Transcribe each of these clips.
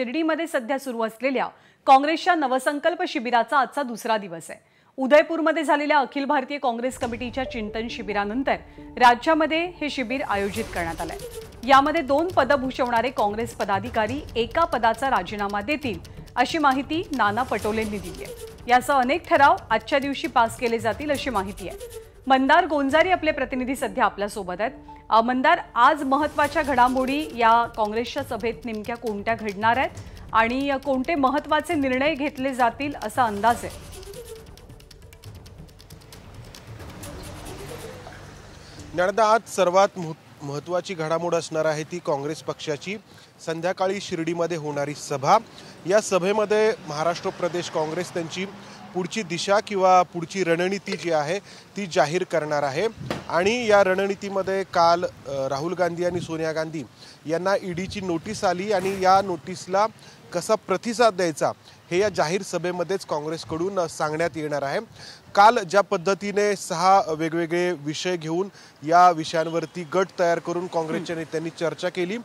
शिर्डीमध्ये सध्या सुरू असलेल्या काँग्रेसच्या नवसंकल्प शिबिराचा आजचा दुसरा दिवस आहे उदयपूरमध्ये झालेल्या अखिल भारतीय काँग्रेस कमिटीच्या चिंतन शिबिरानंतर राज्यामध्ये हे शिबिर आयोजित करण्यात आलंय यामध्ये दोन पदं भूषवणारे काँग्रेस पदाधिकारी एका पदाचा राजीनामा देतील अशी माहिती नाना पटोलेंनी दिली आहे यासह अनेक ठराव आजच्या दिवशी पास केले जातील अशी माहिती आहे मंदार गोंजारी आपले प्रतिनिधी सध्या आपल्यासोबत आहेत मंदार आज महत्वाच्या घडामोडी या काँग्रेसच्या सभेत नेमक्या कोणत्या घडणार आहेत आणि कोणते महत्वाचे निर्णय घेतले जातील असा अंदाज आहे आज सर्वात महत्वाची घडामोड असणार आहे ती काँग्रेस पक्षाची संध्याकाळी शिर्डीमध्ये होणारी सभा या सभेमध्ये महाराष्ट्र प्रदेश काँग्रेस त्यांची पुढची दिशा किंवा पुढची रणनीती जी आहे ती जाहीर करणार आहे आणि या रणनीतीमध्ये काल राहुल गांधी आणि सोनिया गांधी यांना ईडीची नोटीस आली आणि या नोटीसला कसा प्रतिसाद द्यायचा हे या जाहीर सभेमध्येच काँग्रेसकडून सांगण्यात येणार आहे काल ज्या पद्धतीने सहा वेगवेगळे विषय घेऊन या विषयांवरती गट तयार करून काँग्रेसच्या नेत्यांनी चर्चा केली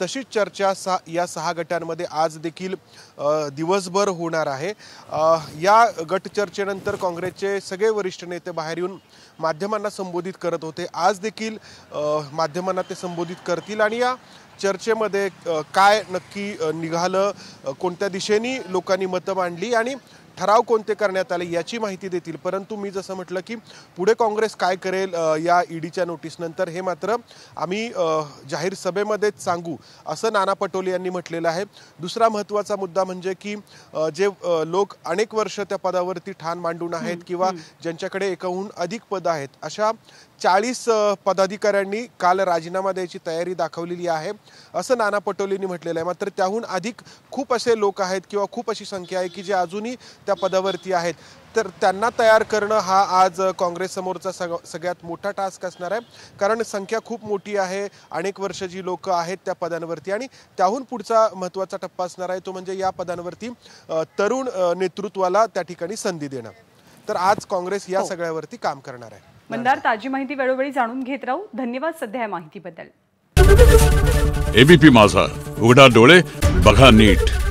तशीच चर्चा सा या सहा गटांमध्ये आज देखील दिवसभर होणार आहे या गट चर्चेनंतर काँग्रेसचे सगळे वरिष्ठ नेते बाहेर येऊन माध्यमांना संबोधित करत होते आज देखील माध्यमांना ते संबोधित करतील आणि या चर्चेमध्ये काय नक्की निघालं कोणत्या दिशेने लोकांनी मतं मांडली आणि ठराव कोणते करण्यात आले याची माहिती देतील परंतु मी जसं म्हटलं की पुढे काँग्रेस काय करेल या ईडीच्या नोटीसनंतर हे मात्र आम्ही जाहीर सभेमध्येच सांगू असं नाना पटोले यांनी म्हटलेलं आहे दुसरा महत्त्वाचा मुद्दा म्हणजे की जे लोक अनेक वर्ष त्या पदावरती ठाण मांडून आहेत किंवा ज्यांच्याकडे एकाहून अधिक पद आहेत अशा चाळीस पदाधिकाऱ्यांनी काल राजीनामा द्यायची तयारी दाखवलेली आहे असं नाना पटोलेंनी म्हटलेलं आहे मात्र त्याहून अधिक खूप असे लोक आहेत किंवा खूप अशी संख्या आहे की जे अजूनही त्या पदावरती आहेत तर त्यांना तयार करणं हा आज काँग्रेससमोरचा सग सगळ्यात मोठा टास्क असणार आहे कारण संख्या खूप मोठी आहे अनेक वर्ष जी लोकं आहेत त्या पदांवरती आणि त्याहून पुढचा महत्त्वाचा टप्पा असणार आहे तो म्हणजे या पदांवरती तरुण नेतृत्वाला त्या ठिकाणी संधी देणं तर आज काँग्रेस या हो. सगळ्यावरती काम करणार आहे मंदार ताजी माहिती वेळोवेळी जाणून घेत राहू धन्यवाद सध्या या माहितीबद्दल एबीपी माझा उघडा डोळे बघा नीट